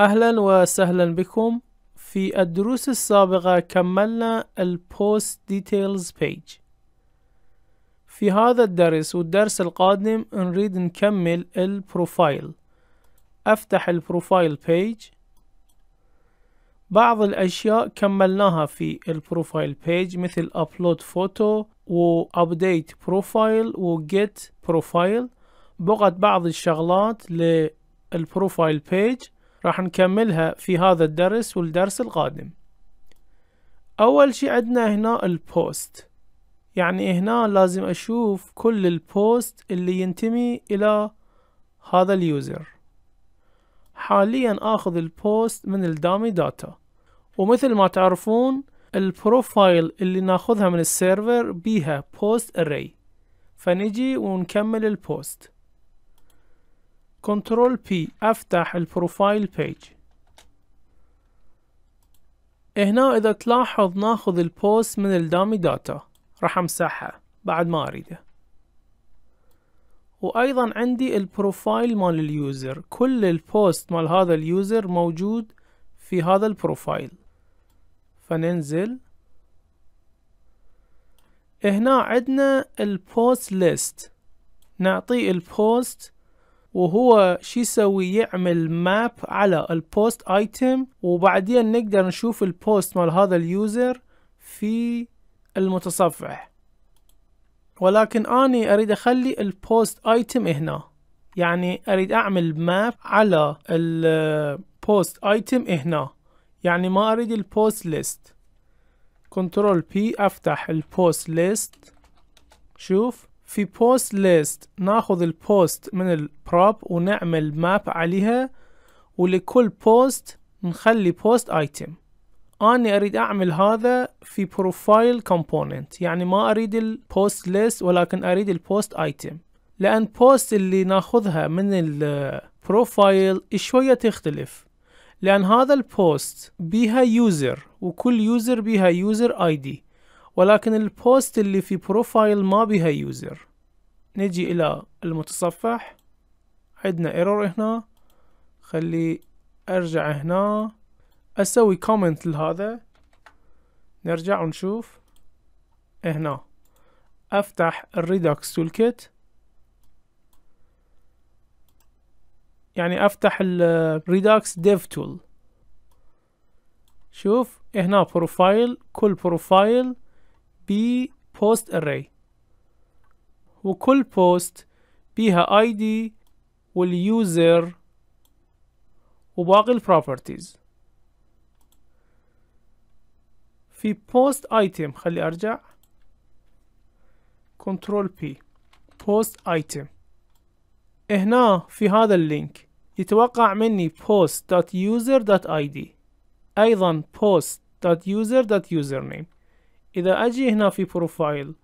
أهلا وسهلا بكم في الدروس السابقة كملنا البوست ديتيلز بيج في هذا الدرس والدرس القادم نريد نكمل البروفايل أفتح البروفايل بيج بعض الأشياء كملناها في البروفايل بيج مثل أبلود فوتو وأبديت بروفايل وجيت بروفايل بقت بعض الشغلات للبروفايل بيج راح نكملها في هذا الدرس والدرس القادم أول شي عندنا هنا البوست يعني هنا لازم أشوف كل البوست اللي ينتمي إلى هذا اليوزر حاليا آخذ البوست من الدامي داتا ومثل ما تعرفون البروفايل اللي ناخذها من السيرفر بيها بوست اري فنجي ونكمل البوست كنترول بي افتح البروفايل بيج هنا اذا تلاحظ ناخذ البوست من الدامي داتا راح امسحها بعد ما اريده وايضا عندي البروفايل مال اليوزر كل البوست مال هذا اليوزر موجود في هذا البروفايل فننزل هنا عندنا البوست ليست نعطيه البوست وهو شو يسوي يعمل ماب على البوست ايتم وبعدين نقدر نشوف البوست مال هذا اليوزر في المتصفح ولكن اني اريد اخلي البوست ايتم هنا يعني اريد اعمل ماب على البوست ايتم هنا يعني ما اريد البوست ليست كنترول بي افتح البوست ليست شوف في post list ناخذ البوست من البروب ونعمل map عليها ولكل post نخلي post item أنا أريد أعمل هذا في profile component يعني ما أريد البوست list ولكن أريد البوست item لأن post اللي ناخذها من البروفايل شوية تختلف لأن هذا البوست بيها user وكل user بيها user ID ولكن البوست اللي في بروفايل ما بها يوزر نجي الى المتصفح عندنا ايرور هنا خلي ارجع هنا اسوي كومنت لهذا نرجع ونشوف هنا افتح الريدوكس تول كيت يعني افتح الريدوكس ديف تول شوف هنا بروفايل كل بروفايل بوست اري وكل بوست بيها اي دي واليوزر وباقي البروبرتيز في بوست ايتم خلي ارجع كنترول بي بوست ايتم هنا في هذا اللينك يتوقع مني post.user.id ايضا post.user.username إذا أجي هنا في بروفايل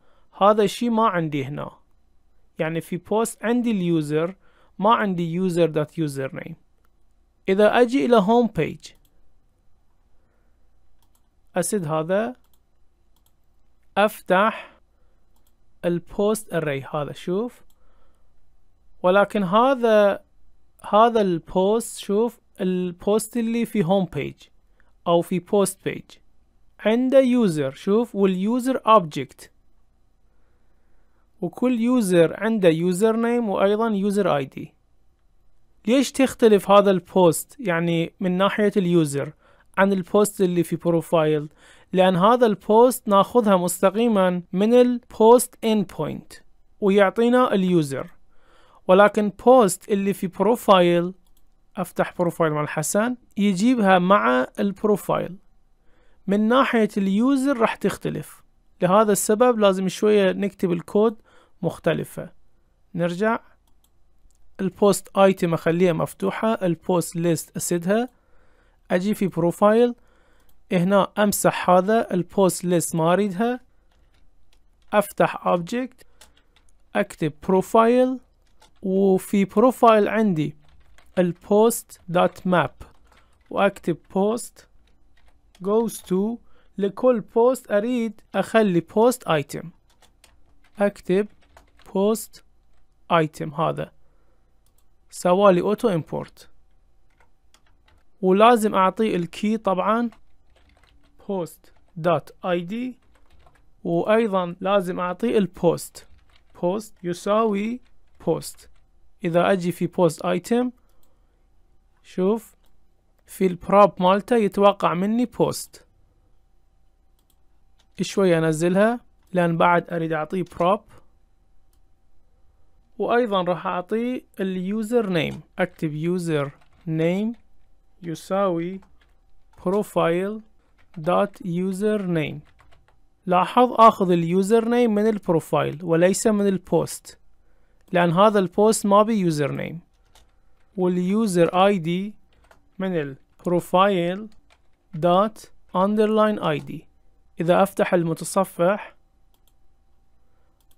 هذا الشي ما عندي هنا يعني في بوست عندي اليوزر ما عندي يوزر دوت يوزر نيم إذا أجي إلى هوم بيج أسد هذا أفتح البوست أري هذا شوف ولكن هذا هذا البوست شوف البوست اللي في هوم بيج أو في بوست بيج عنده يوزر شوف واليوزر اوبجكت وكل يوزر عنده يوزر نيم وايضا يوزر اي دي ليش تختلف هذا البوست يعني من ناحية اليوزر عن البوست اللي في بروفايل لأن هذا البوست ناخذها مستقيما من البوست ان بوينت ويعطينا اليوزر ولكن بوست اللي في بروفايل افتح بروفايل مال حسن يجيبها مع البروفايل من ناحية اليوزر راح تختلف لهذا السبب لازم شوية نكتب الكود مختلفة نرجع البوست ايتم اخليها مفتوحة البوست ليست اسدها اجي في بروفايل هنا امسح هذا البوست ليست ما اريدها افتح اوبجكت اكتب بروفايل وفي بروفايل عندي البوست دوت ماب واكتب بوست goes to لكل بوست أريد أخلي بوست item أكتب بوست item هذا سوالي auto import ولازم أعطيه الكي طبعا post.id دوت اي وأيضا لازم أعطيه البوست post يساوي post إذا أجي في بوست item شوف في البروب مالته يتوقع مني بوست شوي انزلها لان بعد اريد اعطيه بروب وايضا راح اعطيه اليوزر نيم اكتب يوزر نيم يساوي بروفايل دوت يوزر نيم لاحظ اخذ اليوزر نيم من البروفايل وليس من البوست لان هذا البوست ما بي يوزر نيم واليوزر اي دي من البروفايل دوت اندرلاين اي دي اذا افتح المتصفح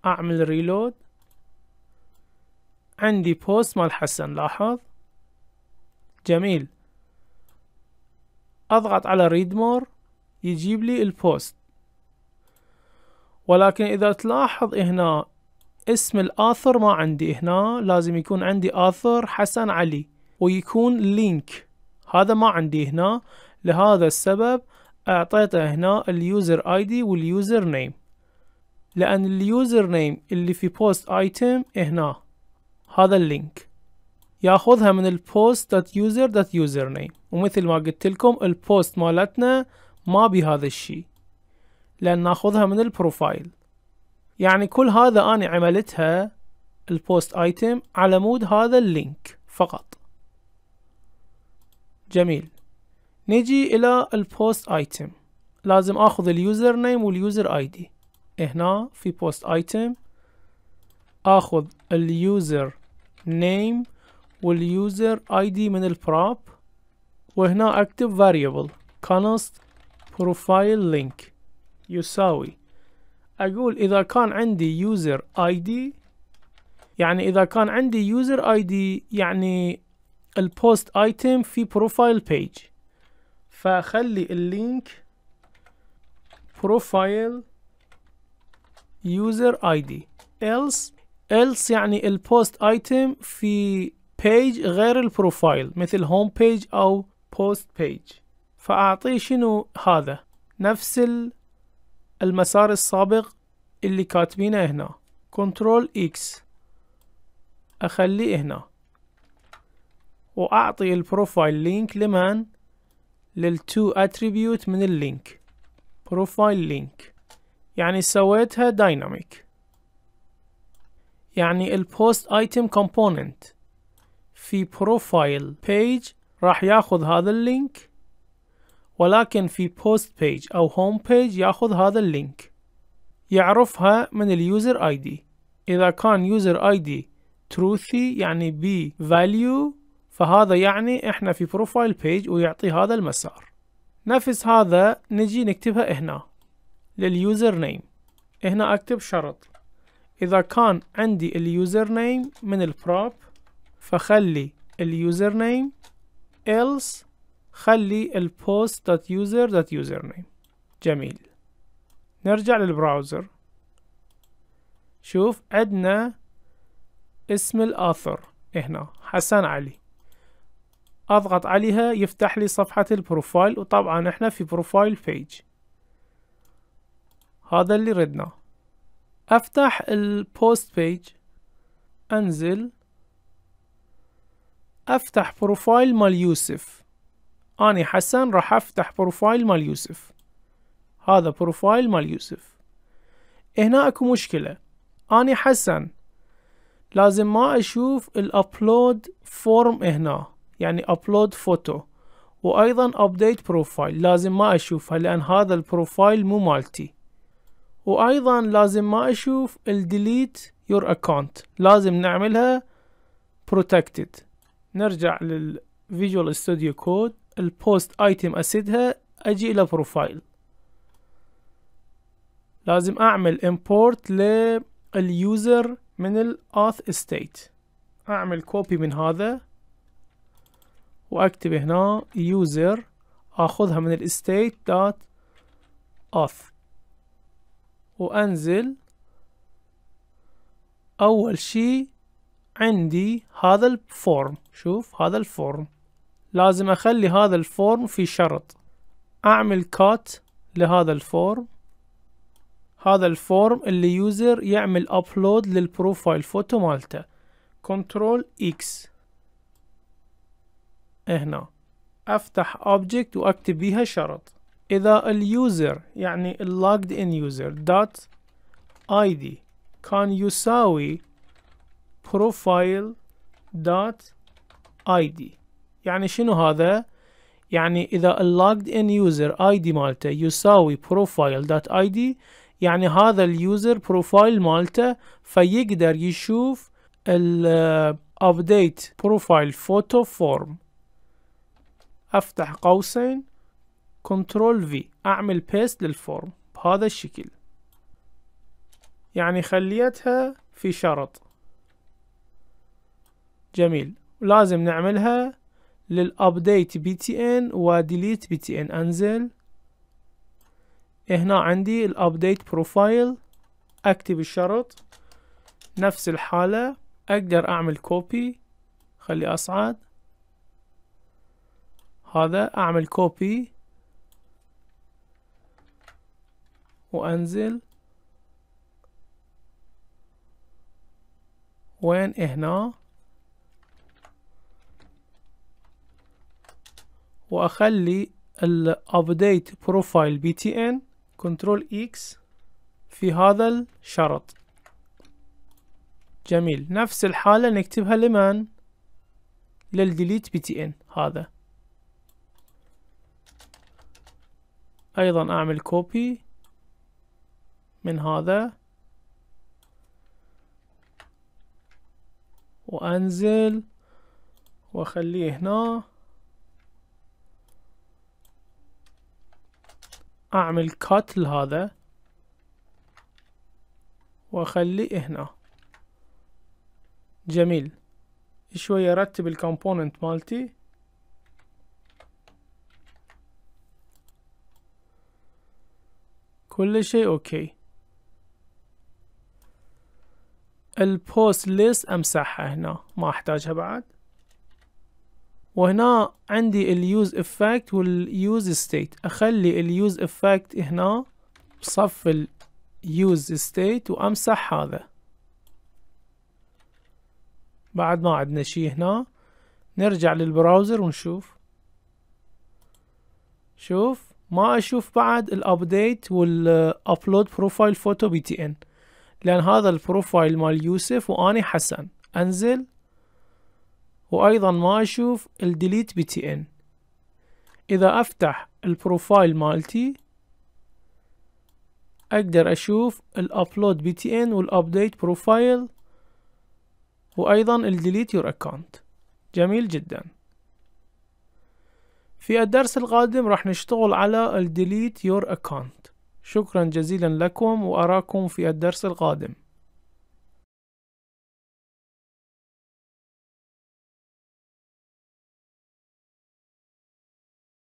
اعمل ريلود عندي بوست مال حسن لاحظ جميل اضغط على ريد مور يجيب لي البوست ولكن اذا تلاحظ هنا اسم الاثر ما عندي هنا لازم يكون عندي اثر حسن علي ويكون لينك هذا ما عندي هنا لهذا السبب اعطيته هنا اليوزر اي دي واليوزر نيم لان اليوزر نيم اللي في بوست ايتم هنا هذا اللينك ياخذها من البوست دوت يوزر دوت يوزر نيم ومثل ما قلت لكم البوست مالتنا ما بهذا الشيء لان ناخذها من البروفايل يعني كل هذا انا عملتها البوست ايتم على مود هذا اللينك فقط جميل نجي الى البوست ايتم لازم اخذ اليوزر نيم واليوزر اي دي هنا في بوست ايتم اخذ اليوزر نيم واليوزر اي دي من البراب وهنا اكتب فاريبل const بروفايل لينك يساوي اقول اذا كان عندي يوزر اي دي يعني اذا كان عندي يوزر اي دي يعني البوست ايتم في بروفايل بيج فخلي اللينك بروفايل يوزر اي دي else else يعني البوست ايتم في بيج غير البروفايل مثل هوم بيج او بوست بيج فاعطيه شنو هذا نفس المسار السابق اللي كاتبينه هنا كنترول اكس اخليه هنا واعطي البروفايل لينك لمن للتو اتريبيوت من اللينك بروفايل لينك يعني سويتها دايناميك يعني البوست ايتم كومبوننت في بروفايل بيج راح ياخذ هذا اللينك ولكن في بوست بيج او هوم بيج ياخذ هذا اللينك يعرفها من اليوزر اي دي اذا كان يوزر اي دي تروثي يعني بي فاليو فهذا يعني احنا في بروفايل بيج ويعطي هذا المسار نفس هذا نجي نكتبها هنا لليوزر نيم هنا اكتب شرط اذا كان عندي اليوزر نيم من البروب فخلي اليوزر نيم else خلي نيم جميل نرجع للبراوزر شوف عندنا اسم الآثر هنا حسن علي اضغط عليها يفتح لي صفحة البروفايل وطبعا احنا في بروفايل بيج هذا اللي ردناه افتح البوست بيج انزل افتح بروفايل مال يوسف اني حسن راح افتح بروفايل مال يوسف هذا بروفايل مال يوسف هنا اكو مشكلة اني حسن لازم ما اشوف الابلود فورم هنا يعني ابلود فوتو وايضا ابديت بروفايل لازم ما اشوفها لان هذا البروفايل مو مالتي وايضا لازم ما اشوف الديليت يور اكونت لازم نعملها بروتكتد نرجع للفيجوال ستوديو كود البوست ايتم اسدها اجي الى بروفايل لازم اعمل امبورت لليوزر من الاث ستيت اعمل كوبي من هذا واكتب هنا user اخذها من الستيت دوت اوف وانزل اول شي عندي هذا الفورم شوف هذا الفورم لازم اخلي هذا الفورم في شرط اعمل كات لهذا الفورم هذا الفورم اللي يوزر يعمل ابلود للبروفايل فوتو مالته كنترول اكس هنا افتح object واكتب بيها شرط اذا اليوزر يعني اللوجد ان يوزر دوت اي دي كان يساوي بروفايل دوت اي دي يعني شنو هذا يعني اذا اللوجد ان يوزر اي دي مالته يساوي بروفايل دوت اي دي يعني هذا اليوزر بروفايل مالته فيقدر يشوف الابديت بروفايل فوتو فورم أفتح قوسين كنترول في أعمل بيست للفورم بهذا الشكل يعني خليتها في شرط جميل ولازم نعملها للابديت بي تي ان وديليت بي تي ان انزل هنا عندي الابديت بروفايل اكتب الشرط نفس الحالة اقدر اعمل كوبي خلي اصعد هذا اعمل كوبي وانزل وين هنا واخلي الابديت بروفايل بي تي ان كنترول اكس في هذا الشرط جميل نفس الحالة نكتبها لمن للديليت بي تي ان هذا ايضا اعمل كوبي من هذا وانزل واخليه هنا اعمل كات لهذا واخليه هنا جميل شوية ارتب الكومبوننت مالتي كل شيء اوكي البوست ليست امسحها هنا ما احتاجها بعد وهنا عندي اليوز افكت واليوز ستيت اخلي اليوز افكت هنا بصف اليوز ستيت وامسح هذا بعد ما عندنا شي هنا نرجع للبراوزر ونشوف شوف ما اشوف بعد الابديت والابلود بروفايل فوتو بي تي ان لان هذا البروفايل مال يوسف واني حسن انزل وايضا ما اشوف الديليت بي تي ان اذا افتح البروفايل مالتي اقدر اشوف الابلود بي تي ان والابديت بروفايل وايضا الديليت يور اكونت جميل جدا في الدرس القادم راح نشتغل على الديليت Delete Your Account شكرا جزيلا لكم وأراكم في الدرس القادم